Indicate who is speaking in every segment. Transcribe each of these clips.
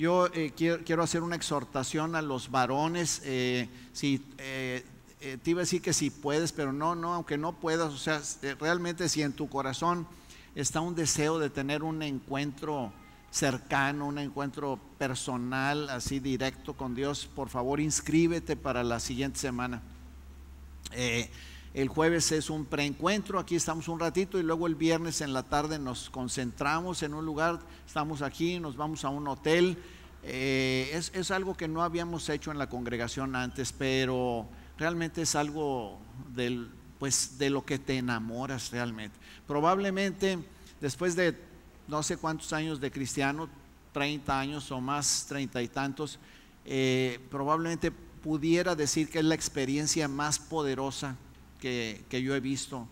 Speaker 1: yo eh, quiero, quiero, hacer una exhortación a los varones, eh, si, eh, te iba a decir que si puedes, pero no, no, aunque no puedas, o sea, realmente si en tu corazón está un deseo de tener un encuentro cercano, un encuentro personal, así directo con Dios, por favor inscríbete para la siguiente semana. el jueves es un preencuentro, aquí estamos un ratito y luego el viernes en la tarde nos concentramos en un lugar, estamos aquí, nos vamos a un hotel eh, es, algo que no habíamos hecho en la congregación antes, pero realmente es algo pues, de lo que te enamoras realmente. Probablemente después de no sé cuántos años de cristiano, 30 años o más, treinta y tantos, eh, probablemente pudiera decir que es la experiencia más poderosa que yo he visto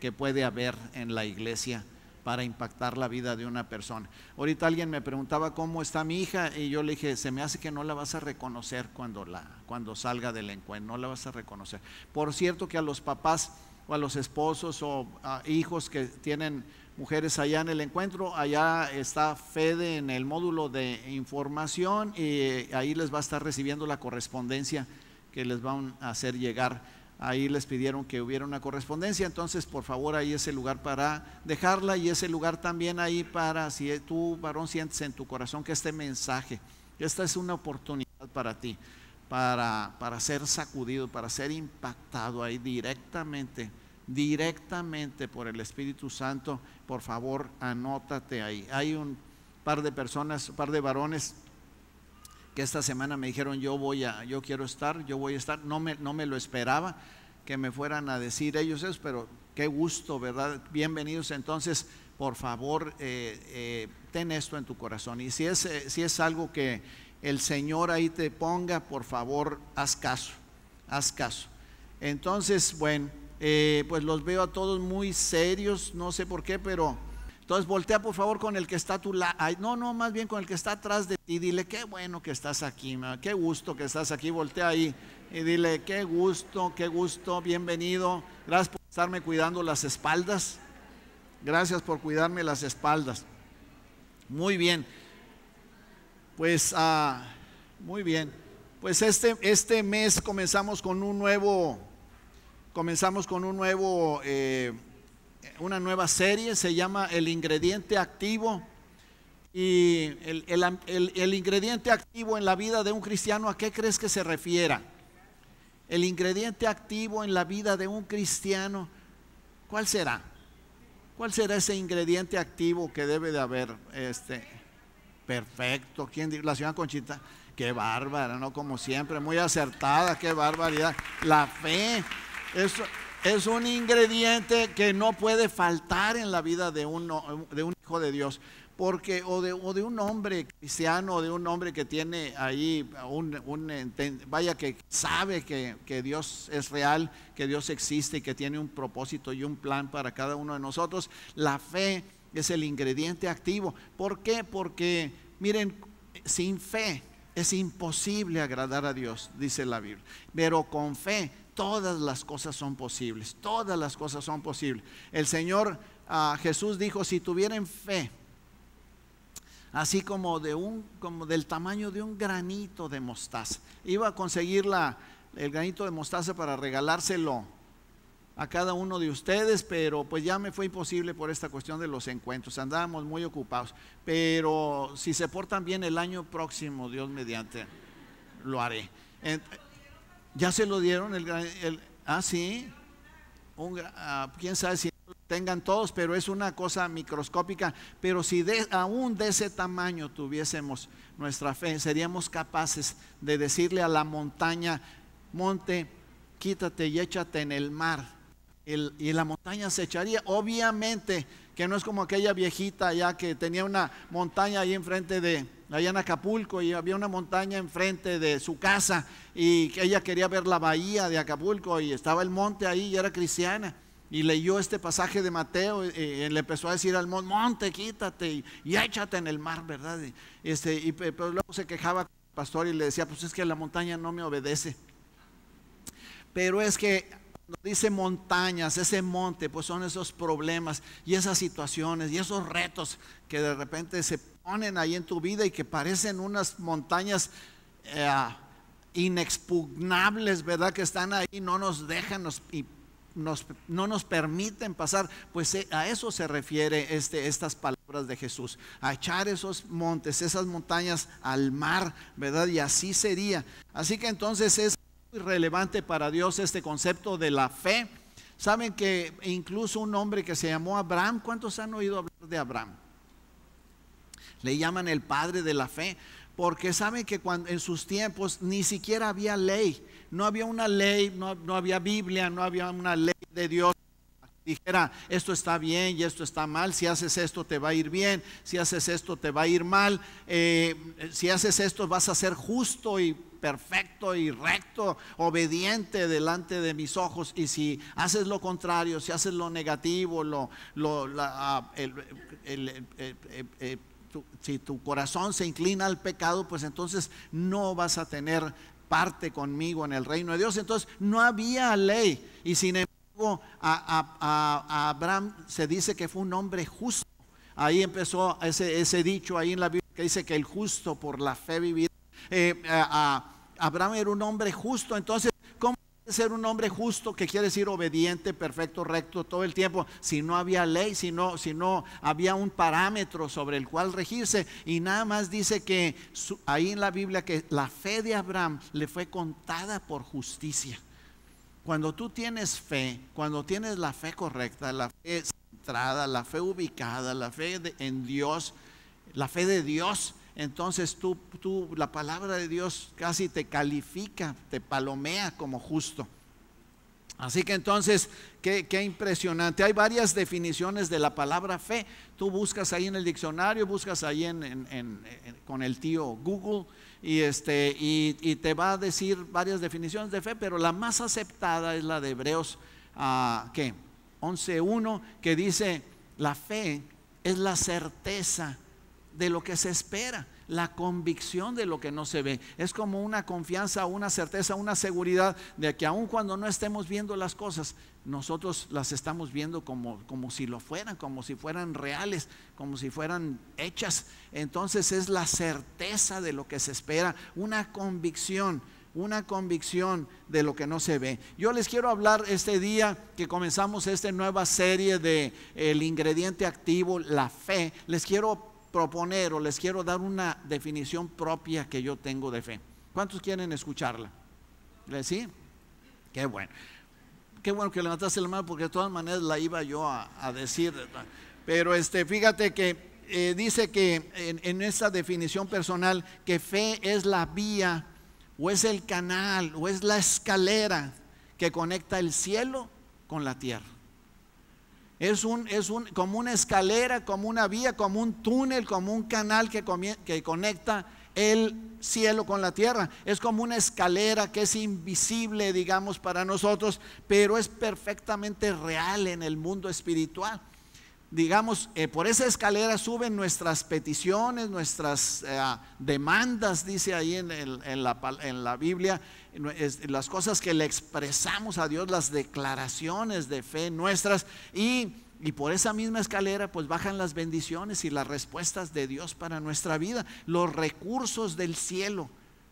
Speaker 1: que puede haber en la iglesia para impactar la vida de una persona. Ahorita alguien me preguntaba cómo está mi hija y yo le dije, se me hace que no la vas a reconocer cuando, la, cuando salga del encuentro, no la vas a reconocer. Por cierto que a los papás o a los esposos o a hijos que tienen mujeres allá en el encuentro, allá está Fede en el módulo de información y ahí les va a estar recibiendo la correspondencia que les van a hacer llegar ahí les pidieron que hubiera una correspondencia, entonces por favor ahí ese el lugar para dejarla y ese lugar también ahí para, si tú varón sientes en tu corazón que este mensaje, esta es una oportunidad para ti, para, para ser sacudido, para ser impactado ahí directamente, directamente por el Espíritu Santo, por favor anótate ahí. Hay un par de personas, un par de varones que esta semana me dijeron yo voy a, yo quiero estar, yo voy a estar, no me, no me lo esperaba que me fueran a decir ellos eso, pero qué gusto, ¿verdad? Bienvenidos entonces, por favor, eh, eh, ten esto en tu corazón. Y si es, eh, si es algo que el Señor ahí te ponga, por favor, haz caso, haz caso. Entonces, bueno, pues los veo a todos muy serios, no sé por qué, pero entonces voltea por favor con el que está a tu lado. No, no, más bien con el que está atrás de ti. Dile, qué bueno que estás aquí, qué gusto que estás aquí. Voltea ahí y dile, qué gusto, qué gusto, bienvenido. Gracias por estarme cuidando las espaldas. Gracias por cuidarme las espaldas. Muy bien. Pues, ah, muy bien. Pues este, este mes comenzamos con un nuevo, comenzamos con un nuevo... Eh, una nueva serie, se llama El ingrediente activo. Y el, el, ingrediente activo en la vida de un cristiano, ¿a qué crees que se refiera? El ingrediente activo en la vida de un cristiano, ¿cuál será? ¿Cuál será ese ingrediente activo que debe de haber? Este, perfecto. ¿Quién La ciudad Conchita. Qué bárbara, ¿no? Como siempre, muy acertada, qué barbaridad. La fe. Eso, es un ingrediente que no puede faltar en la vida de, de un hijo de Dios. Porque, o de, un hombre cristiano, o de un hombre que tiene ahí un, vaya que sabe que, que Dios es real, que Dios existe y que tiene un propósito y un plan para cada uno de nosotros. La fe es el ingrediente activo. ¿Por qué? Porque, miren, sin fe es imposible agradar a Dios, dice la Biblia. Pero con fe todas las cosas son posibles, todas las cosas son posibles. El Señor ah, Jesús dijo, si tuvieran fe, así como, de un, como del tamaño de un granito de mostaza, iba a conseguir el granito de mostaza para regalárselo a cada uno de ustedes, pero pues ya me fue imposible por esta cuestión de los encuentros, andábamos muy ocupados, pero si se portan bien el año próximo, Dios mediante, lo haré. ¿Ya se lo dieron? El, el ah, sí. Ah, ¿Quién sabe si tengan todos? Pero es una cosa microscópica. Pero si de, aún de ese tamaño tuviésemos nuestra fe, seríamos capaces de decirle a la montaña, monte, quítate y échate en el mar y la montaña se echaría. Obviamente que no es como aquella viejita Ya que tenía una montaña ahí enfrente de, allá en Acapulco, y había una montaña enfrente de su casa, y que ella quería ver la bahía de Acapulco, y estaba el monte ahí, y era cristiana. Y leyó este pasaje de Mateo, y, eh, eh, le empezó a decir al monte, monte, quítate y, échate en el mar, ¿verdad? Y, este, y luego se quejaba con el pastor y le decía, pues es que la montaña no me obedece. Pero es que dice montañas, ese monte, pues son esos problemas y esas situaciones y esos retos que de repente se ponen ahí en tu vida y que parecen unas montañas eh, inexpugnables, ¿verdad? Que están ahí, no nos dejan y no nos permiten pasar. Pues eh, a eso se refiere este, estas palabras de Jesús, a echar esos montes, esas montañas al mar, ¿verdad? Y así sería. Así que entonces es muy relevante para Dios este concepto de la fe. Saben que incluso un hombre que se llamó Abraham, ¿cuántos han oído hablar de Abraham? Le llaman el padre de la fe, porque saben que cuando, en sus tiempos ni siquiera había ley, no había una ley, no, había Biblia, no había una ley de Dios dijera, esto está bien y esto está mal, si haces esto te va a ir bien, si haces esto te va a ir mal, eh, si haces esto vas a ser justo y perfecto y recto, obediente delante de mis ojos. Y si haces lo contrario, si haces lo negativo, lo, si tu corazón se inclina al pecado, pues entonces no vas a tener parte conmigo en el reino de Dios. Entonces no había ley. Y sin embargo, a, Abraham se dice que fue un hombre justo. Ahí empezó ese, ese dicho ahí en la Biblia que dice que el justo por la fe vivirá. Eh, Abraham era un hombre justo, entonces, ¿cómo puede ser un hombre justo que quiere decir obediente, perfecto, recto todo el tiempo? Si no había ley, si no, si no había un parámetro sobre el cual regirse, y nada más dice que ahí en la Biblia que la fe de Abraham le fue contada por justicia. Cuando tú tienes fe, cuando tienes la fe correcta, la fe centrada, la fe ubicada, la fe en Dios, la fe de Dios, entonces tú, tú, la palabra de Dios casi te califica, te palomea como justo. Así que entonces, qué, impresionante. Hay varias definiciones de la palabra fe. Tú buscas ahí en el diccionario, buscas ahí en, con el tío Google y, este, y, te va a decir varias definiciones de fe, pero la más aceptada es la de Hebreos 11.1, ah, que dice, la fe es la certeza de lo que se espera, la convicción de lo que no se ve. Es como una confianza, una certeza, una seguridad de que aun cuando no estemos viendo las cosas, nosotros las estamos viendo como, como si lo fueran, como si fueran reales, como si fueran hechas. Entonces es la certeza de lo que se espera, una convicción una convicción de lo que no se ve. Yo les quiero hablar este día que comenzamos esta nueva serie de el ingrediente activo, la fe. Les quiero proponer o les quiero dar una definición propia que yo tengo de fe. ¿Cuántos quieren escucharla? ¿Eh, ¿Sí? Qué bueno. Qué bueno que levantaste la mano porque de todas maneras la iba yo a, decir. Pero este, fíjate que eh, dice que en, en esta definición personal que fe es la vía o es el canal o es la escalera que conecta el cielo con la tierra. Es, un, es un, como una escalera, como una vía, como un túnel, como un canal que, que conecta el cielo con la tierra. Es como una escalera que es invisible, digamos, para nosotros, pero es perfectamente real en el mundo espiritual digamos, eh, por esa escalera suben nuestras peticiones, nuestras eh, demandas, dice ahí en, la, Biblia, las cosas que le expresamos a Dios, las declaraciones de fe nuestras, y, y por esa misma escalera pues bajan las bendiciones y las respuestas de Dios para nuestra vida, los recursos del cielo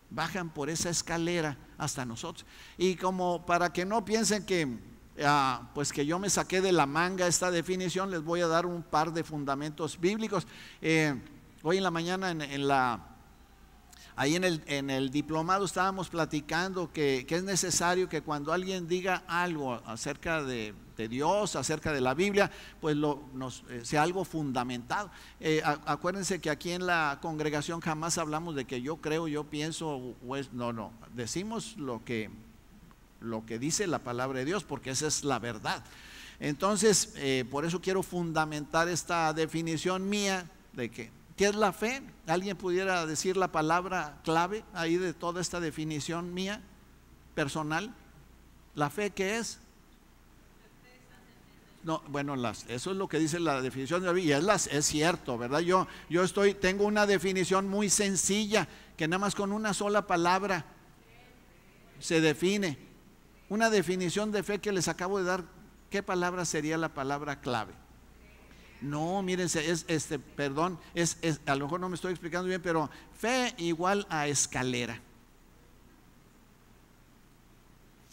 Speaker 1: bajan por esa escalera hasta nosotros. Y como para que no piensen que Ah, pues que yo me saqué de la manga esta definición, les voy a dar un par de fundamentos bíblicos. Eh, hoy en la mañana en, la ahí en el, diplomado estábamos platicando que, es necesario que cuando alguien diga algo acerca de, Dios, acerca de la Biblia, pues lo, eh, sea algo fundamentado. Eh, acuérdense que aquí en la congregación jamás hablamos de que yo creo, yo pienso, pues no, no, decimos lo que lo que dice la palabra de Dios, porque esa es la verdad. Entonces, eh, por eso quiero fundamentar esta definición mía de que, ¿qué es la fe? ¿Alguien pudiera decir la palabra clave ahí de toda esta definición mía personal? ¿La fe qué es? No, bueno, las, eso es lo que dice la definición de la y es, las, es cierto, ¿verdad? Yo, yo estoy, tengo una definición muy sencilla, que nada más con una sola palabra se define una definición de fe que les acabo de dar, ¿qué palabra sería la palabra clave? No, mírense, es este, perdón, es, a lo mejor no me estoy explicando bien, pero fe igual a escalera.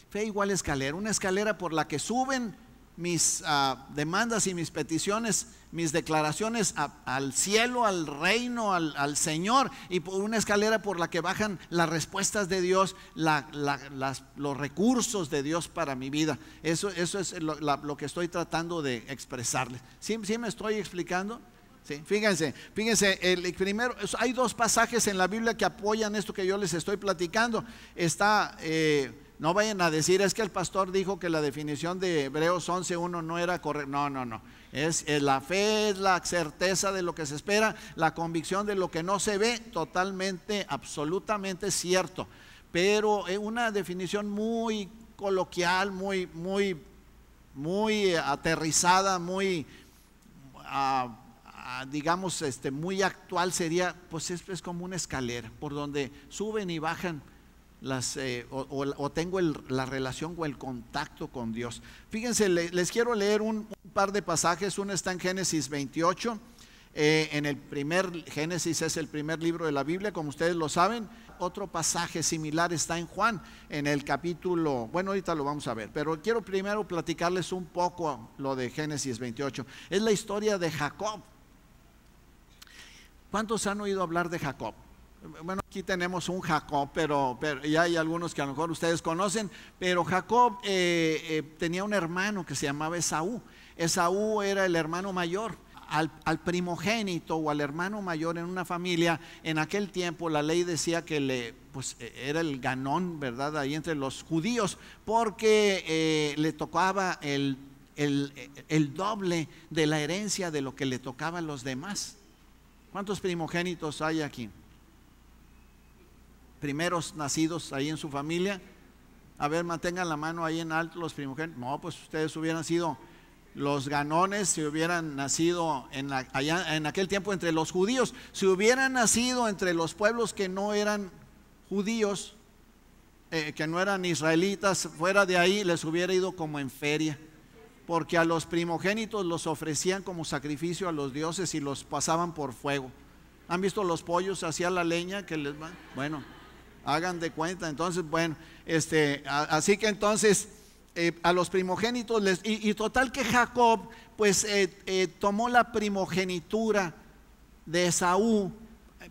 Speaker 1: Fe igual a escalera, una escalera por la que suben mis ah, demandas y mis peticiones, mis declaraciones al cielo, al reino, al, Señor, y por una escalera por la que bajan las respuestas de Dios, los recursos de Dios para mi vida. Eso, eso es lo, que estoy tratando de expresarles. ¿Sí, me estoy explicando? Sí, fíjense, fíjense, el primero, hay dos pasajes en la Biblia que apoyan esto que yo les estoy platicando. Está eh, no vayan a decir, es que el pastor dijo que la definición de Hebreos 11.1 no era correcta. No, no, no. Es, eh, la fe, es la certeza de lo que se espera, la convicción de lo que no se ve, totalmente, absolutamente cierto. Pero eh, una definición muy coloquial, muy, muy, muy eh, aterrizada, muy, ah, ah, digamos, este, muy actual sería, pues es, es como una escalera por donde suben y bajan eh, o, tengo la relación o el contacto con Dios. Fíjense, les quiero leer un, par de pasajes. Uno está en Génesis 28. Eh, en el primer, Génesis es el primer libro de la Biblia, como ustedes lo saben. Otro pasaje similar está en Juan, en el capítulo, bueno, ahorita lo vamos a ver, pero quiero primero platicarles un poco lo de Génesis 28. Es la historia de Jacob. ¿Cuántos han oído hablar de Jacob? bueno, aquí tenemos un Jacob, pero, ya hay algunos que a lo mejor ustedes conocen, pero Jacob eh, eh, tenía un hermano que se llamaba Esaú. Esaú era el hermano mayor. Al, primogénito o al hermano mayor en una familia, en aquel tiempo la ley decía que le, pues e, era el ganón, ¿verdad? Ahí entre los judíos, porque eh, le tocaba el, el doble de la herencia de lo que le tocaba a los demás. ¿Cuántos primogénitos hay aquí? primeros nacidos ahí en su familia. A ver, mantengan la mano ahí en alto los primogénitos. No, pues ustedes hubieran sido los ganones, si hubieran nacido en, en aquel tiempo entre los judíos, si hubieran nacido entre los pueblos que no eran judíos, eh, que no eran israelitas, fuera de ahí les hubiera ido como en feria porque a los primogénitos los ofrecían como sacrificio a los dioses y los pasaban por fuego. ¿Han visto los pollos hacia la leña que les va Bueno, hagan de cuenta. Entonces, bueno, este, así que entonces eh, a los primogénitos les... Y, total que Jacob pues eh, eh, tomó la primogenitura de Esaú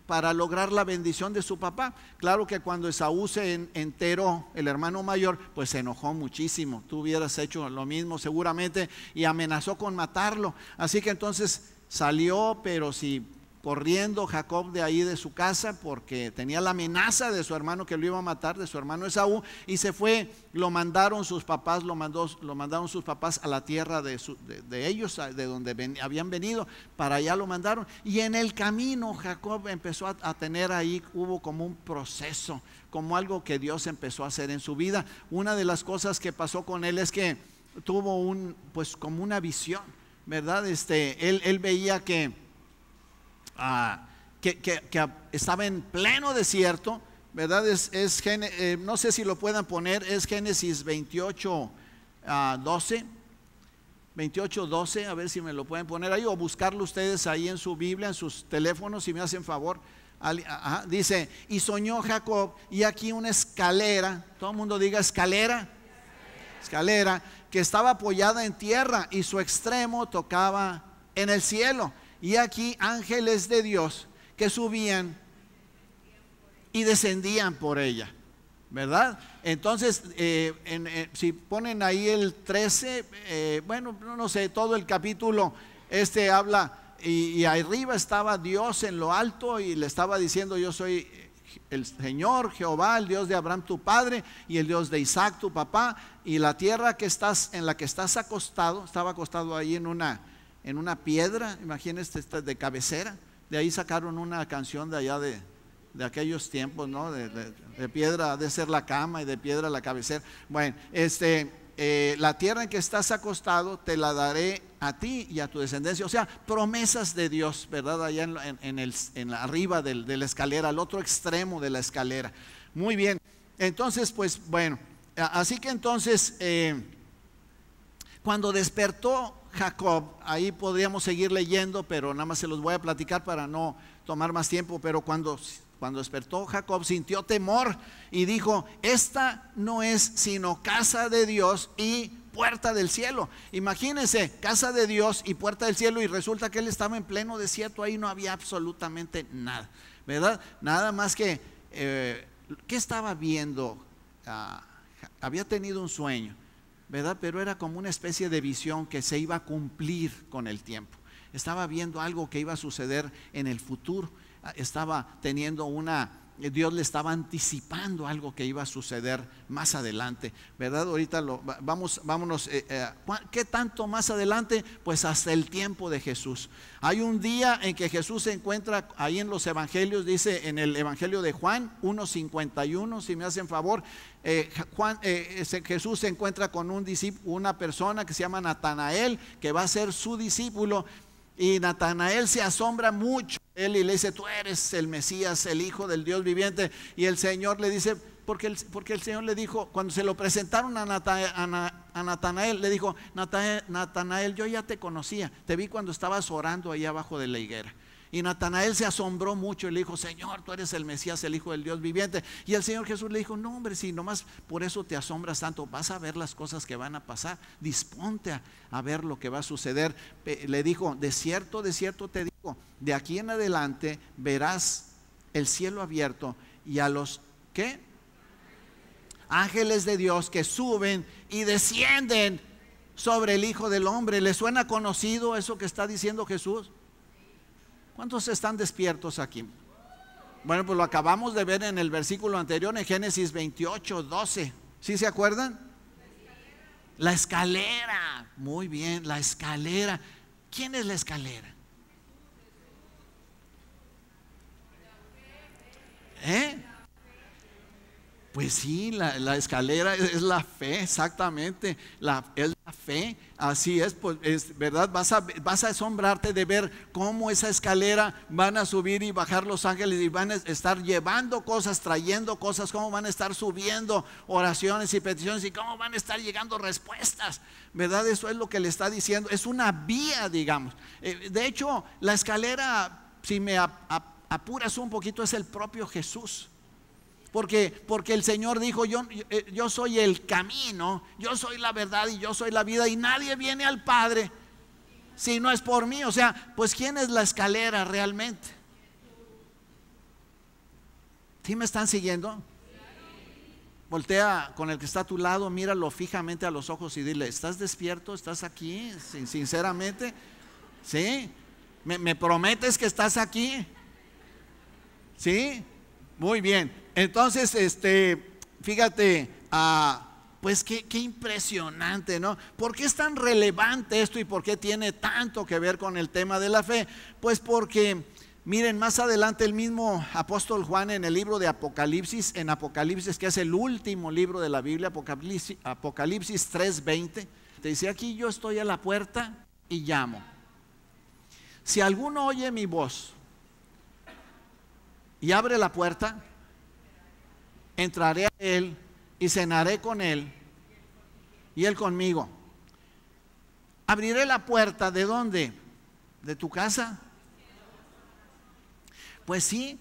Speaker 1: para lograr la bendición de su papá. Claro que cuando Esaú se enteró, el hermano mayor, pues se enojó muchísimo. Tú hubieras hecho lo mismo seguramente y amenazó con matarlo. Así que entonces salió, pero si corriendo Jacob de ahí de su casa porque tenía la amenaza de su hermano que lo iba a matar, de su hermano Esaú, y se fue, lo mandaron sus papás, lo, mandó, lo mandaron sus papás a la tierra de, de, ellos, de donde habían venido, para allá lo mandaron. Y en el camino Jacob empezó a, tener ahí, hubo como un proceso, como algo que Dios empezó a hacer en su vida. Una de las cosas que pasó con él es que tuvo un, pues como una visión, ¿verdad? Este, él, él veía que que, estaba en pleno desierto, ¿verdad? Es, eh, no sé si lo puedan poner, es Génesis 28, 12. 28, 12, a ver si me lo pueden poner ahí o buscarlo ustedes ahí en su Biblia, en sus teléfonos, si me hacen favor. dice, y soñó Jacob, y aquí una escalera, todo el mundo diga escalera, escalera, que estaba apoyada en tierra y su extremo tocaba en el cielo. Y aquí ángeles de Dios que subían y descendían por ella. ¿Verdad? Entonces, eh, eh, si ponen ahí el 13, eh, bueno, no sé, todo el capítulo, este habla, y, y arriba estaba Dios en lo alto y le estaba diciendo, yo soy el Señor Jehová, el Dios de Abraham tu padre y el Dios de Isaac tu papá y la tierra que estás en la que estás acostado, estaba acostado ahí en una en una piedra, imagínense, esta de cabecera. De ahí sacaron una canción de allá de, de aquellos tiempos, ¿no? De, de, piedra de ser la cama y de piedra la cabecera. Bueno, este, eh, la tierra en que estás acostado te la daré a ti y a tu descendencia. O sea, promesas de Dios, ¿verdad? Allá en, el, en la, arriba de la escalera, al otro extremo de la escalera. Muy bien. Entonces, pues bueno, así que entonces, eh, cuando despertó Jacob. Ahí podríamos seguir leyendo, pero nada más se los voy a platicar para no tomar más tiempo. Pero cuando, cuando despertó Jacob sintió temor y dijo, esta no es sino casa de Dios y puerta del cielo. Imagínense, casa de Dios y puerta del cielo y resulta que él estaba en pleno desierto, ahí no había absolutamente nada, ¿verdad? Nada más que, eh, ¿qué estaba viendo? Ah, había tenido un sueño ¿verdad? Pero era como una especie de visión que se iba a cumplir con el tiempo. Estaba viendo algo que iba a suceder en el futuro, ah, estaba teniendo una eh, Dios le estaba anticipando algo que iba a suceder más adelante, ¿verdad? Ahorita lo, vamos, vámonos, eh, eh, ¿qué tanto más adelante? Pues hasta el tiempo de Jesús. Hay un día en que Jesús se encuentra ahí en los evangelios, dice en el evangelio de Juan 1.51, si me hacen favor, Jesús se encuentra con un discípulo, una persona que se llama Natanael, que va a ser su discípulo, y Natanael se asombra mucho él y le dice, tú eres el Mesías, el Hijo del Dios viviente. Y el Señor le dice, porque el, porque el Señor le dijo, cuando se lo presentaron a, Natanael, le dijo, Natanael, yo ya te conocía, te vi cuando estabas orando ahí abajo de la higuera. Y Natanael se asombró mucho y le dijo, Señor, tú eres el Mesías, el Hijo del Dios viviente. Y el Señor Jesús le dijo, no hombre, si nomás por eso te asombras tanto, vas a ver las cosas que van a pasar, disponte a, a ver lo que va a suceder. Le dijo, de cierto, de cierto te digo, de aquí en adelante verás el cielo abierto y a los, que Ángeles de Dios que suben y descienden sobre el Hijo del Hombre. ¿Le suena conocido eso que está diciendo Jesús? ¿Cuántos están despiertos aquí? Bueno, pues lo acabamos de ver en el versículo anterior, en Génesis 28, 12. ¿Sí se acuerdan? La escalera. Muy bien, la escalera. ¿Quién es la escalera? ¿Eh? Pues sí, la, escalera es, la fe, exactamente. La, es la fe, así es, pues es verdad. Vas a, asombrarte de ver cómo esa escalera van a subir y bajar los ángeles y van a estar llevando cosas, trayendo cosas, cómo van a estar subiendo oraciones y peticiones y cómo van a estar llegando respuestas. ¿Verdad? Eso es lo que le está diciendo. Es una vía, digamos. Eh, de hecho, la escalera, si me apuras un poquito, es el propio Jesús porque, el Señor dijo, yo, eh, yo soy el camino, yo soy la verdad y yo soy la vida y nadie viene al Padre si no es por mí. O sea, pues ¿quién es la escalera realmente? ¿Sí me están siguiendo? Voltea con el que está a tu lado, míralo fijamente a los ojos y dile, ¿estás despierto? ¿Estás aquí? sinceramente, ¿sí? ¿Me, ¿Me prometes que estás aquí? ¿Sí? Muy bien. Entonces, este, fíjate, ah, pues qué, impresionante, ¿no? ¿Por qué es tan relevante esto y por qué tiene tanto que ver con el tema de la fe? Pues porque, miren, más adelante el mismo apóstol Juan en el libro de Apocalipsis, en Apocalipsis, que es el último libro de la Biblia, Apocalipsis, Apocalipsis 3:20, te dice, aquí yo estoy a la puerta y llamo. Si alguno oye mi voz y abre la puerta, entraré a Él y cenaré con Él y Él conmigo. Abriré la puerta de dónde? ¿De tu casa? Pues sí,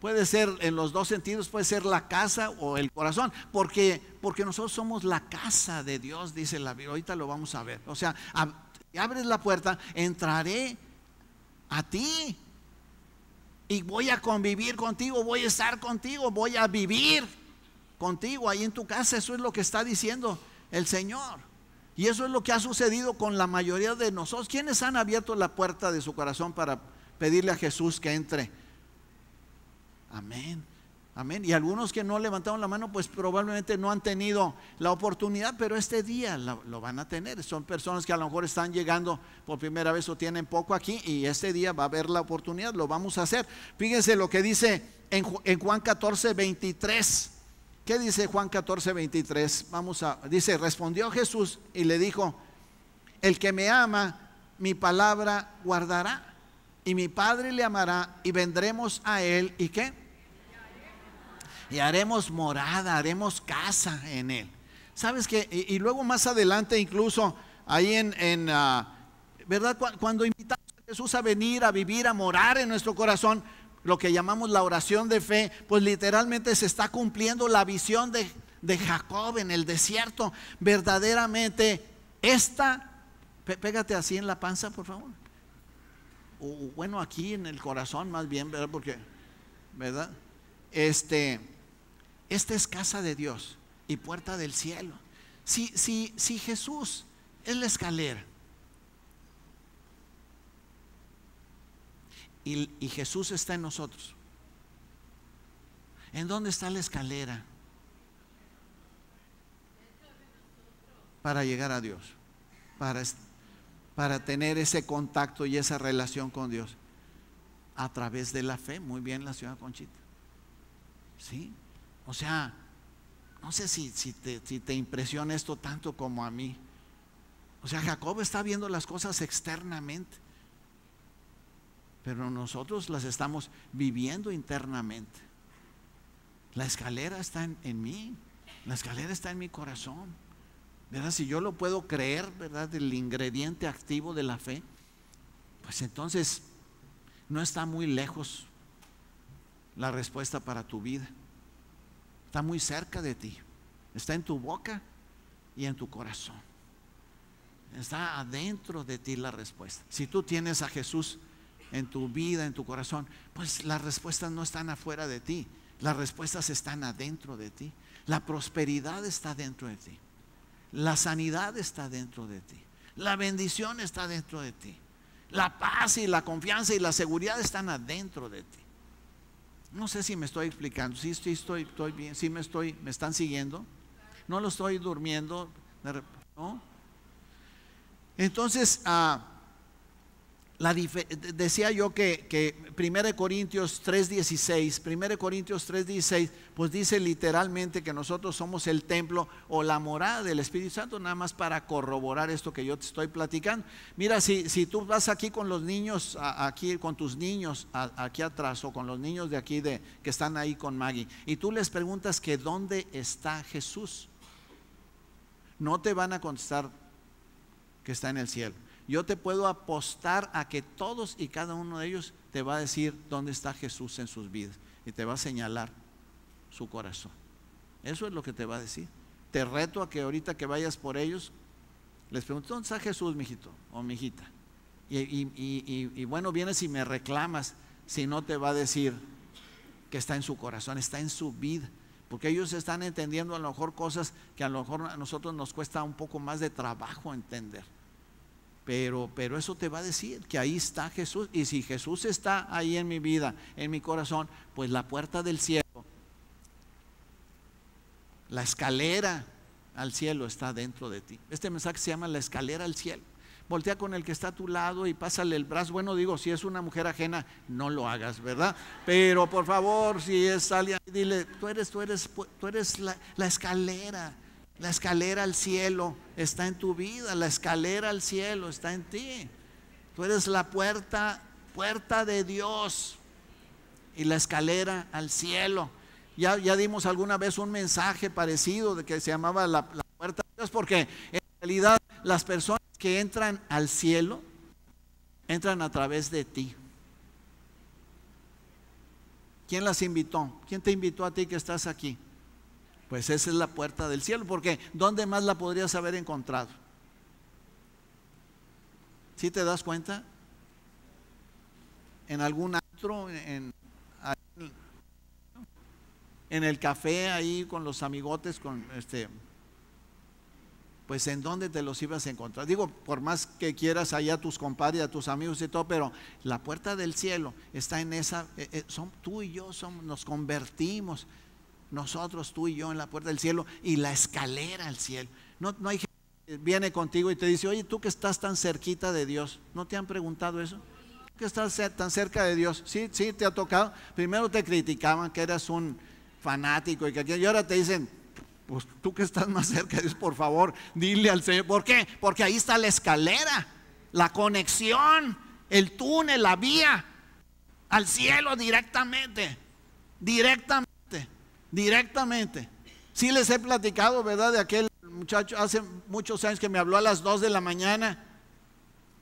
Speaker 1: puede ser en los dos sentidos, puede ser la casa o el corazón, porque, porque nosotros somos la casa de Dios, dice la Biblia, ahorita lo vamos a ver. O sea, abres la puerta, entraré a ti y voy a convivir contigo, voy a estar contigo, voy a vivir contigo ahí en tu casa. Eso es lo que está diciendo el Señor. Y eso es lo que ha sucedido con la mayoría de nosotros. ¿Quiénes han abierto la puerta de su corazón para pedirle a Jesús que entre? Amén. Amén. Y algunos que no levantaron la mano, pues probablemente no han tenido la oportunidad, pero este día lo, van a tener. Son personas que a lo mejor están llegando por primera vez o tienen poco aquí y este día va a haber la oportunidad, lo vamos a hacer. Fíjense lo que dice en, Juan 14, 23. ¿Qué dice Juan 14, 23? Vamos a, dice, respondió Jesús y le dijo, el que me ama, mi palabra guardará y mi Padre le amará y vendremos a él y qué? y haremos morada, haremos casa en él. ¿Sabes que Y, luego más adelante incluso ahí en, en ah, ¿verdad? Cuando invitamos a Jesús a venir, a vivir, a morar en nuestro corazón, lo que llamamos la oración de fe, pues literalmente se está cumpliendo la visión de, de Jacob en el desierto. Verdaderamente, esta, pégate así en la panza, por favor. O, bueno, aquí en el corazón más bien, ¿verdad? Porque, ¿verdad? Este esta es casa de Dios y puerta del cielo. Si, si, si Jesús es la escalera y, Jesús está en nosotros, ¿en dónde está la escalera para llegar a Dios? Para, para tener ese contacto y esa relación con Dios. A través de la fe, muy bien la ciudad Conchita. ¿Sí? O sea, no sé si, te, impresiona esto tanto como a mí. O sea, Jacob está viendo las cosas externamente, pero nosotros las estamos viviendo internamente. La escalera está en, en mí, la escalera está en mi corazón. ¿Verdad? Si yo lo puedo creer, ¿verdad? Del ingrediente activo de la fe, pues entonces no está muy lejos la respuesta para tu vida. Está muy cerca de ti. Está en tu boca y en tu corazón. Está adentro de ti la respuesta. Si tú tienes a Jesús en tu vida, en tu corazón, pues las respuestas no están afuera de ti. Las respuestas están adentro de ti. La prosperidad está dentro de ti. La sanidad está dentro de ti. La bendición está dentro de ti. La paz y la confianza y la seguridad están adentro de ti. No sé si me estoy explicando, si estoy, estoy, bien, si me estoy, me están siguiendo. No lo estoy durmiendo, ¿no? Entonces, ah, decía yo que, Primero 1 Corintios 3.16, 1 Corintios 3.16, pues dice literalmente que nosotros somos el templo o la morada del Espíritu Santo, nada más para corroborar esto que yo te estoy platicando. Mira, si, si tú vas aquí con los niños, aquí con tus niños aquí atrás o con los niños de aquí de, que están ahí con Maggie, y tú les preguntas que dónde está Jesús, no te van a contestar que está en el cielo yo te puedo apostar a que todos y cada uno de ellos te va a decir dónde está Jesús en sus vidas y te va a señalar su corazón. Eso es lo que te va a decir. Te reto a que ahorita que vayas por ellos, les pregunto, ¿dónde está Jesús, mijito o mijita? Y, y, bueno, vienes y me reclamas si no te va a decir que está en su corazón, está en su vida. Porque ellos están entendiendo a lo mejor cosas que a lo mejor a nosotros nos cuesta un poco más de trabajo entender. Pero, eso te va a decir que ahí está Jesús. Y si Jesús está ahí en mi vida, en mi corazón, pues la puerta del cielo, la escalera al cielo está dentro de ti. Este mensaje se llama la escalera al cielo. Voltea con el que está a tu lado y pásale el brazo. Bueno, digo, si es una mujer ajena, no lo hagas, ¿verdad? Pero por favor, si es alguien, dile, tú eres, tú eres, tú eres la, la escalera la escalera al cielo está en tu vida, la escalera al cielo está en ti. Tú eres la puerta, puerta de Dios y la escalera al cielo. Ya, ya dimos alguna vez un mensaje parecido de que se llamaba la, puerta de Dios, porque en realidad las personas que entran al cielo entran a través de ti. ¿Quién las invitó? ¿Quién te invitó a ti que estás aquí? Pues esa es la puerta del cielo, porque ¿dónde más la podrías haber encontrado? ¿Sí te das cuenta? ¿En algún otro En, el café ahí con los amigotes, con este, pues en dónde te los ibas a encontrar. Digo, por más que quieras allá a tus compadres, a tus amigos y todo, pero la puerta del cielo está en esa, eh, eh, son, tú y yo somos, nos convertimos, nosotros, tú y yo, en la puerta del cielo y la escalera al cielo. No, no hay gente que viene contigo y te dice, oye, tú que estás tan cerquita de Dios, ¿no te han preguntado eso? ¿Tú que estás tan cerca de Dios, sí, sí, te ha tocado. Primero te criticaban que eras un fanático y que aquí, y ahora te dicen, pues tú que estás más cerca de Dios, por favor, dile al Señor. ¿Por qué? Porque ahí está la escalera, la conexión, el túnel, la vía al cielo directamente. Directamente directamente. Sí les he platicado, ¿verdad? De aquel muchacho hace muchos años que me habló a las 2 de la mañana.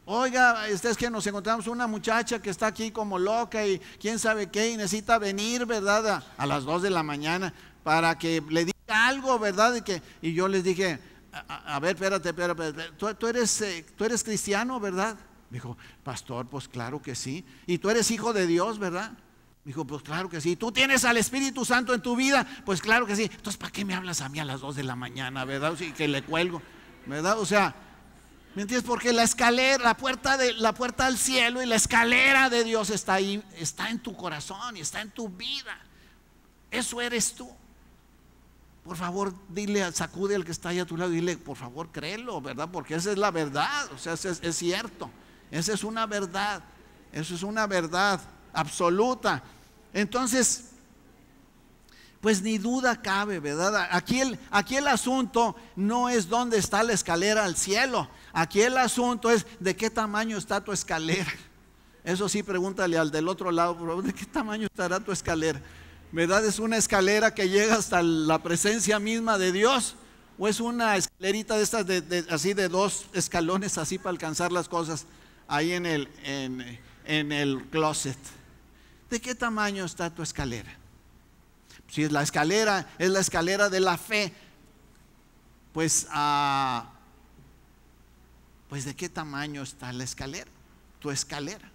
Speaker 1: Oiga, este es que nos encontramos una muchacha que está aquí como loca y quién sabe qué, y necesita venir, ¿verdad? A, las 2 de la mañana para que le diga algo, ¿verdad? Y, que, y yo les dije, a, ver, espérate, espérate, ¿Tú, eres, eh, tú eres cristiano, ¿verdad? dijo, pastor, pues claro que sí. Y tú eres hijo de Dios, ¿verdad? Dijo, pues claro que sí. ¿Tú tienes al Espíritu Santo en tu vida? Pues claro que sí. Entonces, ¿para qué me hablas a mí a las 2 de la mañana, verdad? sí que le cuelgo, ¿verdad? O sea, ¿me entiendes? Porque la escalera, la puerta, de, la puerta al cielo y la escalera de Dios está ahí, está en tu corazón y está en tu vida. Eso eres tú. Por favor, dile, sacude al que está ahí a tu lado, dile, por favor, créelo, ¿verdad? Porque esa es la verdad, o sea, es, cierto. Esa es una verdad, eso es una verdad absoluta. Entonces, pues ni duda cabe, ¿verdad? Aquí el, aquí el asunto no es dónde está la escalera al cielo. Aquí el asunto es de qué tamaño está tu escalera. Eso sí, pregúntale al del otro lado, ¿de qué tamaño estará tu escalera? ¿Verdad? ¿Es una escalera que llega hasta la presencia misma de Dios? ¿O es una escalerita de estas, así de dos escalones, así para alcanzar las cosas ahí en el, en el closet? ¿De qué tamaño está tu escalera? Si es la escalera, es la escalera de la fe, pues, ah, pues ¿de qué tamaño está la escalera? Tu escalera.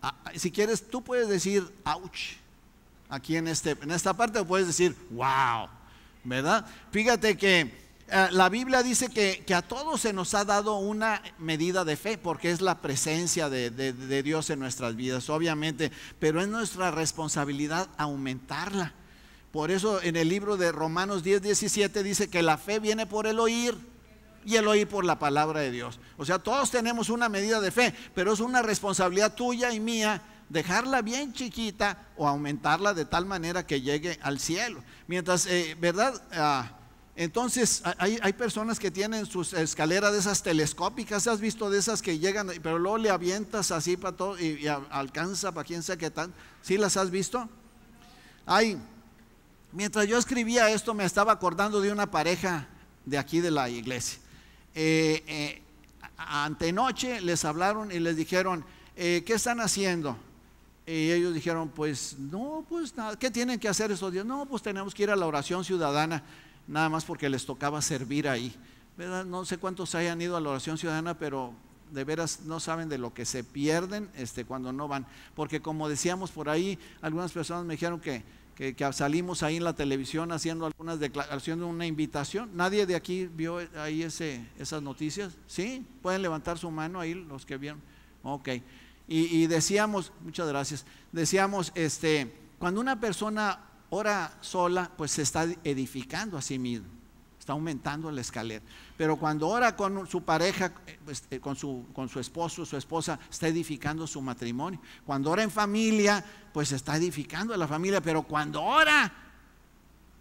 Speaker 1: Ah, si quieres, tú puedes decir, ouch, aquí en, este, en esta parte puedes decir, wow, ¿verdad? Fíjate que eh, la Biblia dice que, a todos se nos ha dado una medida de fe, porque es la presencia de, Dios en nuestras vidas, obviamente, pero es nuestra responsabilidad aumentarla. Por eso en el libro de Romanos 10, 17 dice que la fe viene por el oír y el oír por la palabra de Dios. O sea, todos tenemos una medida de fe, pero es una responsabilidad tuya y mía dejarla bien chiquita o aumentarla de tal manera que llegue al cielo. Mientras, eh, ¿verdad? Ah, entonces, hay, personas que tienen sus escaleras de esas telescópicas, has visto de esas que llegan, pero luego le avientas así para todo y, alcanza para quien sea que tal ¿Sí las has visto? Hay, mientras yo escribía esto, me estaba acordando de una pareja de aquí de la iglesia. Eh, eh, antenoche les hablaron y les dijeron, eh, ¿qué están haciendo? Y ellos dijeron, pues no, pues nada, ¿qué tienen que hacer esos días? No, pues tenemos que ir a la oración ciudadana nada más porque les tocaba servir ahí. No sé cuántos hayan ido a la oración ciudadana, pero de veras no saben de lo que se pierden este, cuando no van. Porque como decíamos por ahí, algunas personas me dijeron que, que, salimos ahí en la televisión haciendo algunas declaraciones, una invitación. ¿Nadie de aquí vio ahí ese, esas noticias? ¿Sí? ¿Pueden levantar su mano ahí los que vieron? Ok. Y, y decíamos, muchas gracias, decíamos, este, cuando una persona ora sola, pues se está edificando a sí mismo, está aumentando la escalera. Pero cuando ora con su pareja, pues, eh, con, su, con su esposo, su esposa, está edificando su matrimonio. Cuando ora en familia, pues está edificando a la familia. Pero cuando ora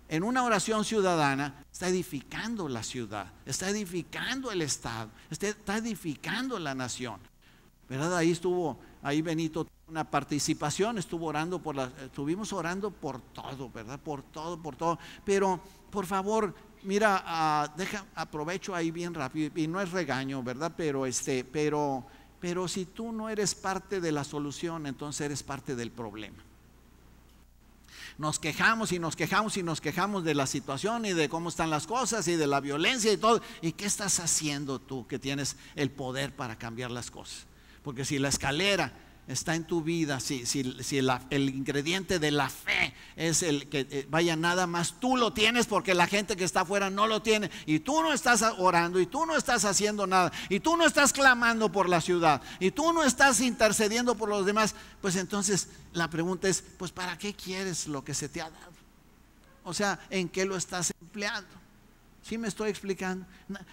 Speaker 1: en una oración ciudadana, está edificando la ciudad, está edificando el Estado, está edificando la nación. ¿Verdad? Ahí estuvo, ahí Benito una participación, estuvo orando por la, estuvimos orando por todo, ¿verdad? Por todo, por todo. Pero, por favor, mira, ah, deja, aprovecho ahí bien rápido, y no es regaño, ¿verdad? Pero este, pero, pero si tú no eres parte de la solución, entonces eres parte del problema. Nos quejamos y nos quejamos y nos quejamos de la situación y de cómo están las cosas y de la violencia y todo. ¿Y qué estás haciendo tú que tienes el poder para cambiar las cosas? Porque si la escalera está en tu vida, si, si, el ingrediente de la fe es el que, eh, vaya, nada más tú lo tienes porque la gente que está afuera no lo tiene y tú no estás orando y tú no estás haciendo nada y tú no estás clamando por la ciudad y tú no estás intercediendo por los demás, pues entonces la pregunta es, pues ¿para qué quieres lo que se te ha dado? O sea, ¿en qué lo estás empleando? ¿Sí me estoy explicando?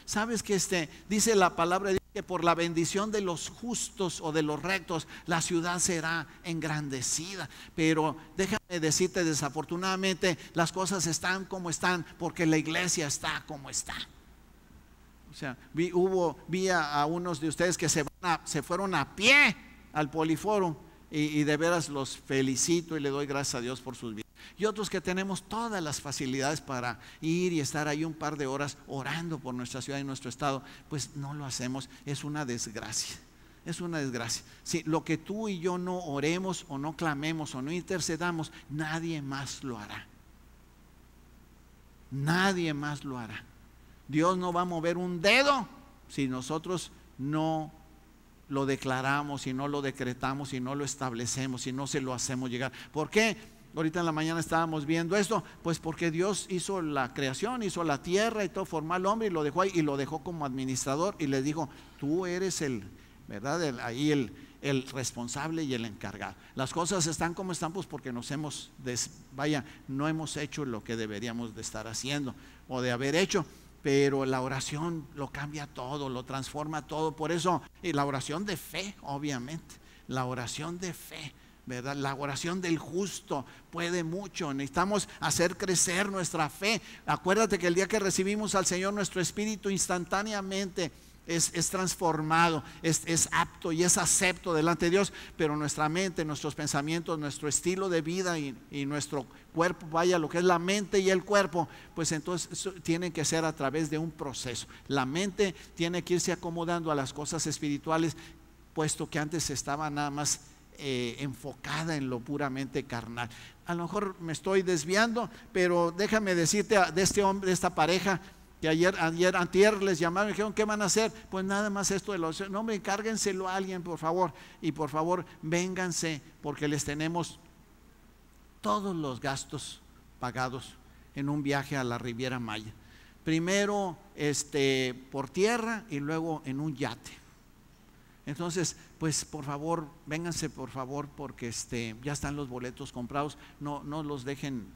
Speaker 1: ¿Sabes que este, dice la palabra de que por la bendición de los justos o de los rectos, la ciudad será engrandecida. Pero déjame decirte, desafortunadamente, las cosas están como están porque la iglesia está como está. O sea, vi, hubo, vi a, unos de ustedes que se, van se fueron a pie al Poliforo y, y de veras los felicito y le doy gracias a Dios por sus vidas. Y otros que tenemos todas las facilidades para ir y estar ahí un par de horas orando por nuestra ciudad y nuestro estado, pues no lo hacemos. Es una desgracia. Es una desgracia. Si lo que tú y yo no oremos o no clamemos o no intercedamos, nadie más lo hará. Nadie más lo hará. Dios no va a mover un dedo si nosotros no lo declaramos, Y no lo decretamos, si no lo establecemos, si no se lo hacemos llegar. ¿Por qué? Ahorita en la mañana estábamos viendo esto, pues porque Dios hizo la creación, hizo la tierra y todo, formó al hombre y lo dejó ahí y lo dejó como administrador y le dijo, tú eres el, ¿verdad? ahí el, responsable y el encargado. Las cosas están como están, pues porque nos hemos, vaya, no hemos hecho lo que deberíamos de estar haciendo o de haber hecho. Pero la oración lo cambia todo, lo transforma todo. Por eso, y la oración de fe, obviamente, la oración de fe la oración del justo puede mucho. Necesitamos hacer crecer nuestra fe. Acuérdate que el día que recibimos al Señor, nuestro espíritu instantáneamente es, es transformado, es, apto y es acepto delante de Dios, pero nuestra mente, nuestros pensamientos, nuestro estilo de vida y, nuestro cuerpo, vaya lo que es la mente y el cuerpo, pues entonces tienen que ser a través de un proceso. La mente tiene que irse acomodando a las cosas espirituales, puesto que antes estaba nada más eh, enfocada en lo puramente carnal. A lo mejor me estoy desviando, pero déjame decirte de este hombre, de esta pareja, que ayer, ayer, antier les llamaron y dijeron, ¿qué van a hacer? Pues nada más esto de los... No, hombre, encárguenselo a alguien, por favor. Y por favor, vénganse, porque les tenemos todos los gastos pagados en un viaje a la Riviera Maya. Primero este, por tierra y luego en un yate. Entonces, pues por favor, vénganse por favor, porque este, ya están los boletos comprados, no, no los dejen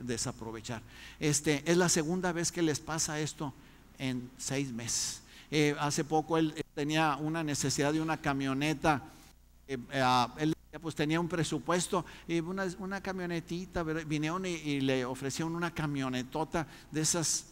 Speaker 1: desaprovechar. Este, es la segunda vez que les pasa esto en seis meses. Eh, hace poco él tenía una necesidad de una camioneta, eh, eh, él pues tenía un presupuesto y una, camionetita, vinieron y, y, le ofrecieron una camionetota de esas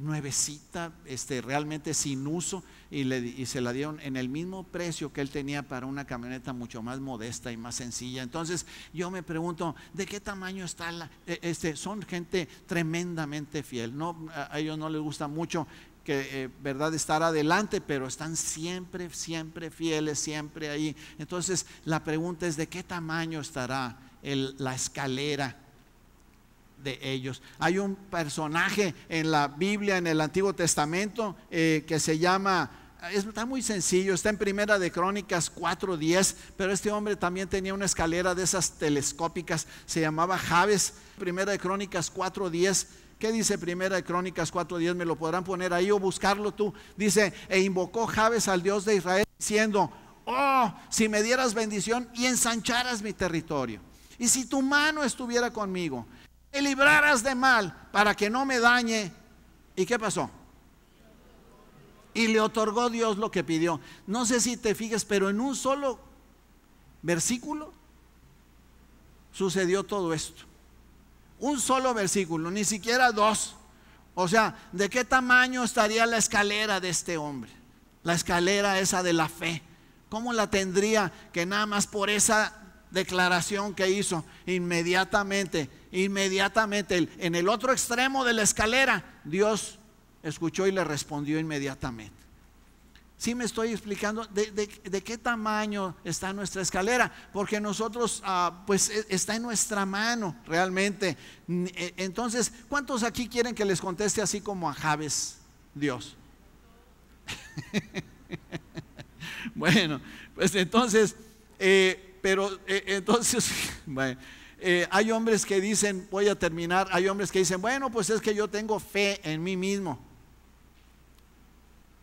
Speaker 1: nuevecita, este, realmente sin uso, y, le, se la dieron en el mismo precio que él tenía para una camioneta mucho más modesta y más sencilla. Entonces yo me pregunto, ¿de qué tamaño está e, Este, son gente tremendamente fiel, no, a ellos no les gusta mucho que, eh, verdad, estar adelante, pero están siempre, siempre fieles, siempre ahí. Entonces la pregunta es, ¿de qué tamaño estará la escalera? de ellos. Hay un personaje en la Biblia, en el Antiguo Testamento, eh, que se llama está muy sencillo, está en Primera de Crónicas 4:10, pero este hombre también tenía una escalera de esas telescópicas, se llamaba Javes, Primera de Crónicas 4:10. ¿Qué dice Primera de Crónicas 4:10? Me lo podrán poner ahí o buscarlo tú. Dice, "E invocó Javes al Dios de Israel diciendo: "Oh, si me dieras bendición y ensancharas mi territorio, y si tu mano estuviera conmigo, me libraras de mal para que no me dañe. ¿Y qué pasó? Y le otorgó Dios lo que pidió. No sé si te fijas, pero en un solo versículo sucedió todo esto. Un solo versículo, ni siquiera dos. O sea, ¿de qué tamaño estaría la escalera de este hombre? La escalera esa de la fe. ¿Cómo la tendría que nada más por esa declaración que hizo inmediatamente Inmediatamente, en el otro extremo de la escalera, Dios escuchó y le respondió inmediatamente. Si ¿Sí me estoy explicando de, qué tamaño está nuestra escalera? Porque nosotros, ah, pues e, está en nuestra mano realmente. E, entonces, ¿cuántos aquí quieren que les conteste así como a Javes, Dios? bueno, pues entonces, eh, pero eh, entonces, bueno. Eh, hay hombres que dicen, voy a terminar, hay hombres que dicen, bueno, pues es que yo tengo fe en mí mismo.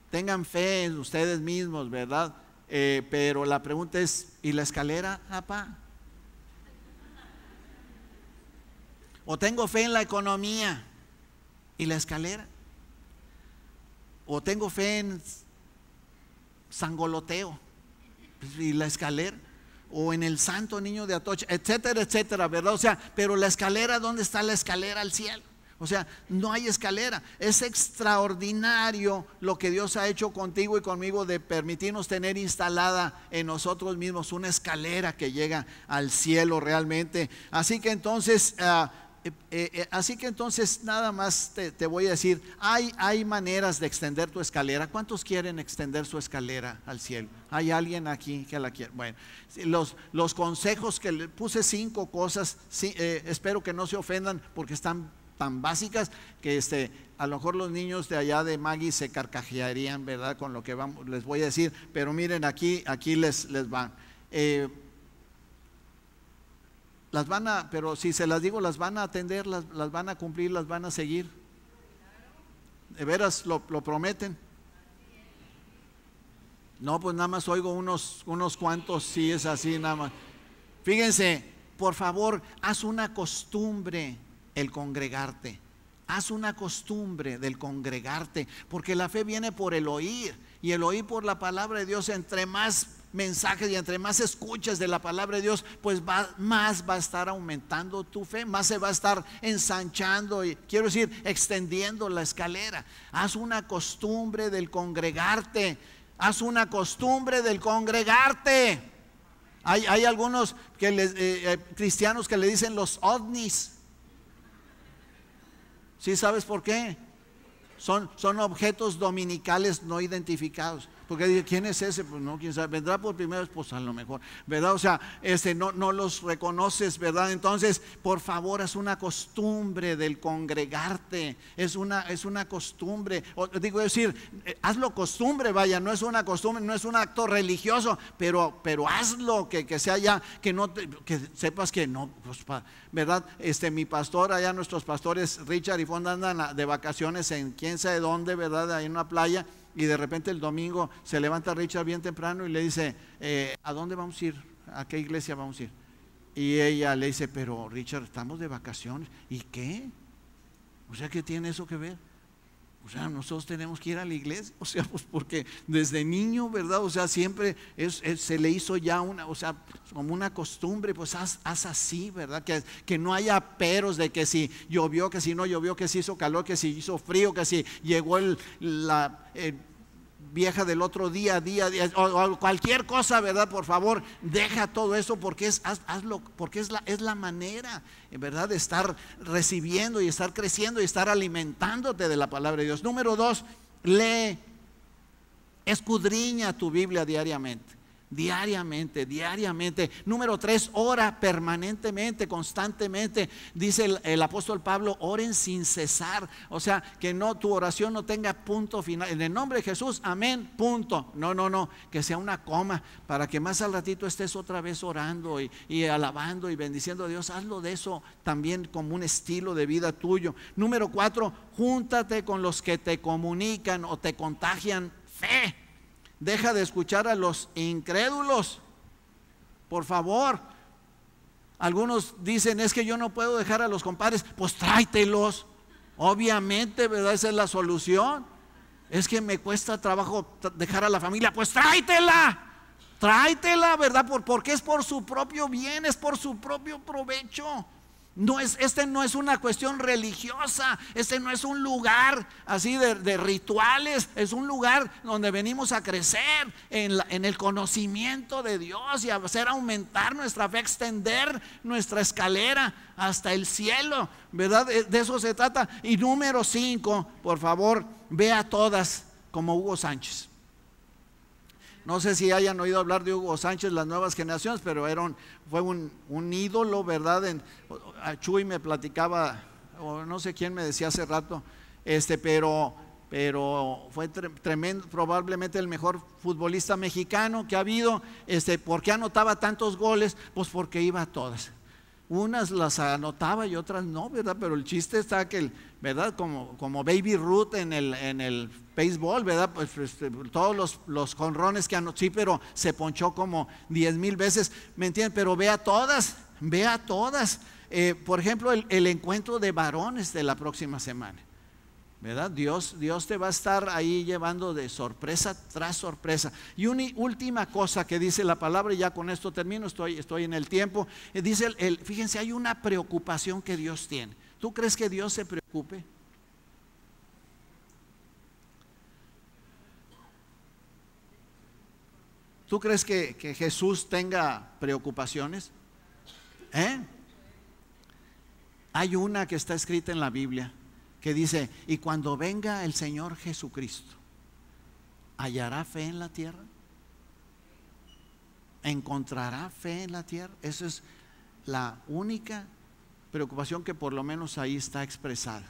Speaker 1: Tengan fe en ustedes mismos, ¿verdad? Eh, pero la pregunta es, ¿y la escalera, papá? O tengo fe en la economía y la escalera. O tengo fe en sangoloteo y la escalera o en el Santo Niño de Atocha, etcétera, etcétera, ¿verdad? O sea, pero la escalera, ¿dónde está la escalera al cielo? O sea, no hay escalera. Es extraordinario lo que Dios ha hecho contigo y conmigo de permitirnos tener instalada en nosotros mismos una escalera que llega al cielo realmente. Así que entonces... Ah, eh, eh, eh, así que entonces nada más te, voy a decir, hay, hay maneras de extender tu escalera. ¿Cuántos quieren extender su escalera al cielo? ¿Hay alguien aquí que la quiere? Bueno, los, los consejos que le puse cinco cosas, espero que no se ofendan porque están tan básicas que este, a lo mejor los niños de allá de Maggie se carcajearían, ¿verdad? Con lo que vamos, les voy a decir, pero miren, aquí, aquí les, les van. Las van a, pero si se las digo, las van a atender, las, van a cumplir, las van a seguir. De veras lo, lo prometen. No, pues nada más oigo unos, unos cuantos, si es así, nada más. Fíjense, por favor, haz una costumbre el congregarte. Haz una costumbre del congregarte, porque la fe viene por el oír y el oír por la palabra de Dios. Entre más mensajes y entre más escuchas de la palabra de Dios, pues más va a estar aumentando tu fe, más se va a estar ensanchando y quiero decir, extendiendo la escalera. Haz una costumbre del congregarte, haz una costumbre del congregarte. Hay, algunos que les, eh, eh, cristianos que le dicen los odnis. ¿Sí sabes por qué? Son, son objetos dominicales no identificados. Porque dice ¿quién es ese? Pues no, quién sabe. Vendrá por primera vez, a lo mejor, ¿verdad? O sea, este, no, no los reconoces, ¿verdad? Entonces, por favor, es una costumbre del congregarte. Es una, es una costumbre. digo, es decir, eh, hazlo costumbre, vaya, no es una costumbre, no es un acto religioso, pero, pero hazlo, que, que sea ya, que no que sepas que no, pues, ¿verdad? Este, mi pastor, allá nuestros pastores, Richard y Fonda, andan de vacaciones en quién sabe dónde, ¿verdad? Ahí en una playa y de repente el domingo se levanta Richard bien temprano y le dice, eh, ¿a dónde vamos a ir? ¿A qué iglesia vamos a ir? Y ella le dice, pero Richard, estamos de vacaciones. ¿Y qué? O sea, ¿qué tiene eso que ver? O sea, nosotros tenemos que ir a la iglesia. O sea, pues porque desde niño, ¿verdad? O sea, siempre es, se le hizo ya una, o sea, como una costumbre, pues haz, así, ¿verdad? Que, que no haya peros de que si llovió, que si no llovió, que si hizo calor, que si hizo frío, que si llegó el, la, el vieja del otro día, día, día o, cualquier cosa, ¿verdad? Por favor, deja todo eso porque es, hazlo, porque es la, es la manera, ¿verdad? De estar recibiendo y estar creciendo y estar alimentándote de la palabra de Dios. Número dos, lee, escudriña tu Biblia diariamente diariamente, diariamente. Número tres, ora permanentemente, constantemente. Dice el, apóstol Pablo, oren sin cesar. O sea, que no tu oración no tenga punto final. En el nombre de Jesús, amén, punto. No, no, no, que sea una coma para que más al ratito estés otra vez orando y, y alabando y bendiciendo a Dios. Hazlo de eso también como un estilo de vida tuyo. Número cuatro, júntate con los que te comunican o te contagian fe Deja de escuchar a los incrédulos. Por favor. Algunos dicen, es que yo no puedo dejar a los compadres. Pues tráetelos. Obviamente, ¿verdad? Esa es la solución. Es que me cuesta trabajo dejar a la familia. Pues tráitela, Tráitela, ¿verdad? porque es por su propio bien, es por su propio provecho. No es, este no es una cuestión religiosa, este no es un lugar así de, rituales, es un lugar donde venimos a crecer en, el conocimiento de Dios y a hacer aumentar nuestra fe, extender nuestra escalera hasta el cielo, ¿verdad? De eso se trata. Y número cinco por favor, ve a todas como Hugo Sánchez. No sé si hayan oído hablar de Hugo Sánchez, las nuevas generaciones, pero fue un, ídolo, ¿verdad? En, a Chuy me platicaba, o no sé quién me decía hace rato, este, pero, pero fue tremendo, probablemente el mejor futbolista mexicano que ha habido. Este, ¿Por qué anotaba tantos goles? Pues porque iba a todas unas las anotaba y otras no, ¿verdad? Pero el chiste está que, ¿verdad? Como, como Baby Ruth en el, en el béisbol, ¿verdad? Pues, este, todos los, los jonrones que han, sí, pero se ponchó como Diez mil veces, ¿me entienden? Pero vea todas, vea todas. Eh, por ejemplo, el, encuentro de varones de la próxima semana. ¿Verdad? Dios, Dios te va a estar ahí llevando de sorpresa tras sorpresa. Y una última cosa que dice la palabra, y ya con esto termino, estoy, estoy en el tiempo. Eh, dice, el, fíjense, hay una preocupación que Dios tiene. ¿Tú crees que Dios se preocupe? ¿Tú crees que, Jesús tenga preocupaciones? ¿Eh? Hay una que está escrita en la Biblia que dice, y cuando venga el Señor Jesucristo, ¿hallará fe en la tierra? ¿Encontrará fe en la tierra? Esa es la única preocupación que por lo menos ahí está expresada.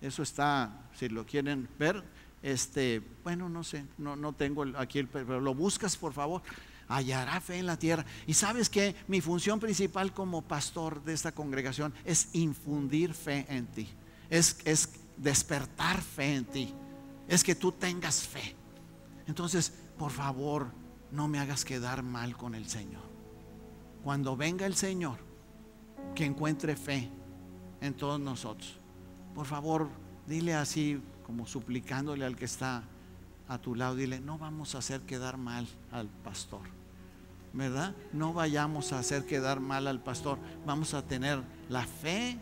Speaker 1: Eso está, si lo quieren ver, este, bueno, no sé, no, tengo aquí el, pero lo buscas por favor, hallará fe en la tierra. Y sabes que mi función principal como pastor de esta congregación es infundir fe en ti, es, es despertar fe en ti, es que tú tengas fe. Entonces, por favor, no me hagas quedar mal con el Señor. Cuando venga el Señor, que encuentre fe en todos nosotros. Por favor, dile así como suplicándole al que está a tu lado, dile, no vamos a hacer quedar mal al pastor, ¿verdad? No vayamos a hacer quedar mal al pastor, vamos a tener la fe,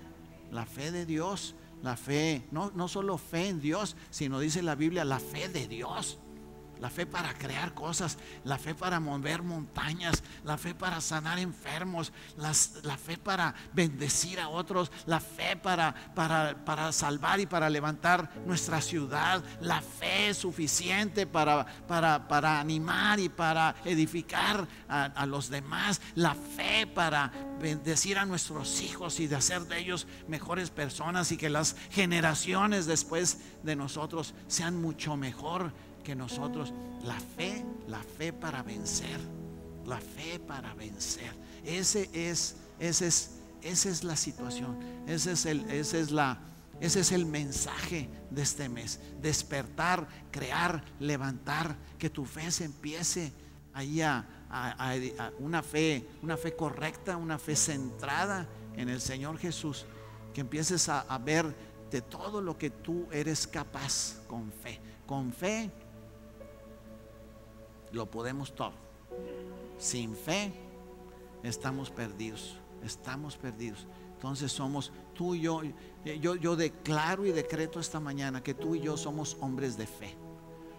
Speaker 1: la fe de Dios, la fe, no, no solo fe en Dios, sino dice la Biblia, la fe de Dios la fe para crear cosas, la fe para mover montañas, la fe para sanar enfermos, la fe para bendecir a otros, la fe para, para, salvar y para levantar nuestra ciudad, la fe suficiente para, para, animar y para edificar a, a los demás, la fe para bendecir a nuestros hijos y de hacer de ellos mejores personas y que las generaciones después de nosotros sean mucho mejor que nosotros, la fe, la fe para vencer, la fe para vencer. Ese es, ese es, esa es la situación, ese es el, ese es la, ese es el mensaje de este mes. Despertar, crear, levantar, que tu fe se empiece ahí a, una fe, una fe correcta, una fe centrada en el Señor Jesús. Que empieces a, ver de todo lo que tú eres capaz con fe. Con fe lo podemos todo. Sin fe estamos perdidos, estamos perdidos. Entonces somos tú y eh, yo, yo, declaro y decreto esta mañana que tú y yo somos hombres de fe.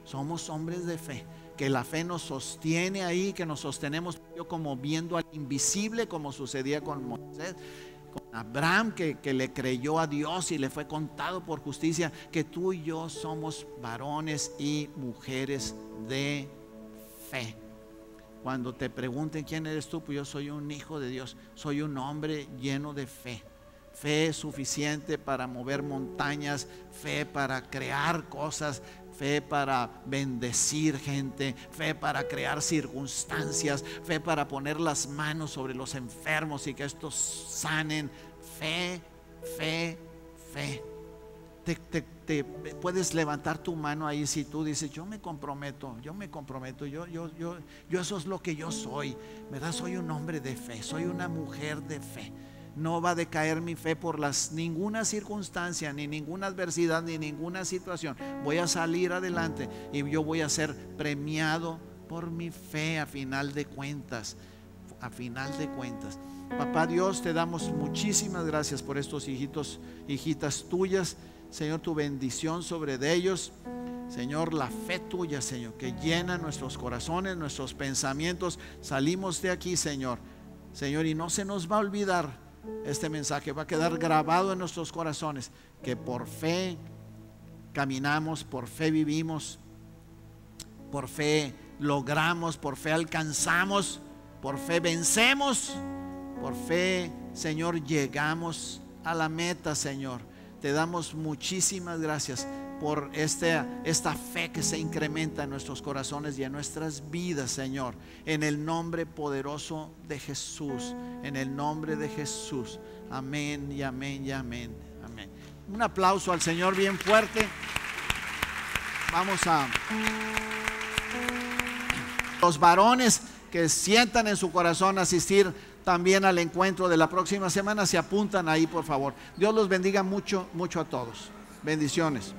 Speaker 1: Somos hombres de fe, que la fe nos sostiene ahí, que nos sostenemos yo como viendo al invisible, como sucedía con Moisés, con Abraham, que, que, le creyó a Dios y le fue contado por justicia, que tú y yo somos varones y mujeres de fe. Cuando te pregunten quién eres tú, pues yo soy un hijo de Dios, soy un hombre lleno de fe. Fe suficiente para mover montañas, fe para crear cosas, fe para bendecir gente, fe para crear circunstancias, fe para poner las manos sobre los enfermos y que estos sanen. Fe, fe, fe. Te, te, puedes levantar tu mano ahí si tú dices, yo me comprometo, yo me comprometo, yo, yo, yo, yo eso es lo que yo soy, ¿verdad? Soy un hombre de fe, soy una mujer de fe. No va a decaer mi fe por las ninguna circunstancia, ni ninguna adversidad, ni ninguna situación. Voy a salir adelante y yo voy a ser premiado por mi fe a final de cuentas. A final de cuentas. Papá Dios, te damos muchísimas gracias por estos hijitos, hijitas tuyas. Señor, tu bendición sobre de ellos. Señor, la fe tuya, Señor, que llena nuestros corazones, nuestros pensamientos. Salimos de aquí, Señor. Señor, y no se nos va a olvidar este mensaje, va a quedar grabado en nuestros corazones, que por fe caminamos, por fe vivimos, por fe logramos, por fe alcanzamos, por fe vencemos, por fe, Señor, llegamos a la meta, Señor te damos muchísimas gracias por esta, esta fe que se incrementa en nuestros corazones y en nuestras vidas, Señor. En el nombre poderoso de Jesús, en el nombre de Jesús. Amén y amén y amén. Amén. Un aplauso al Señor bien fuerte. Vamos a los varones que sientan en su corazón asistir también al encuentro de la próxima semana. Se apuntan ahí, por favor. Dios los bendiga mucho, mucho a todos. Bendiciones.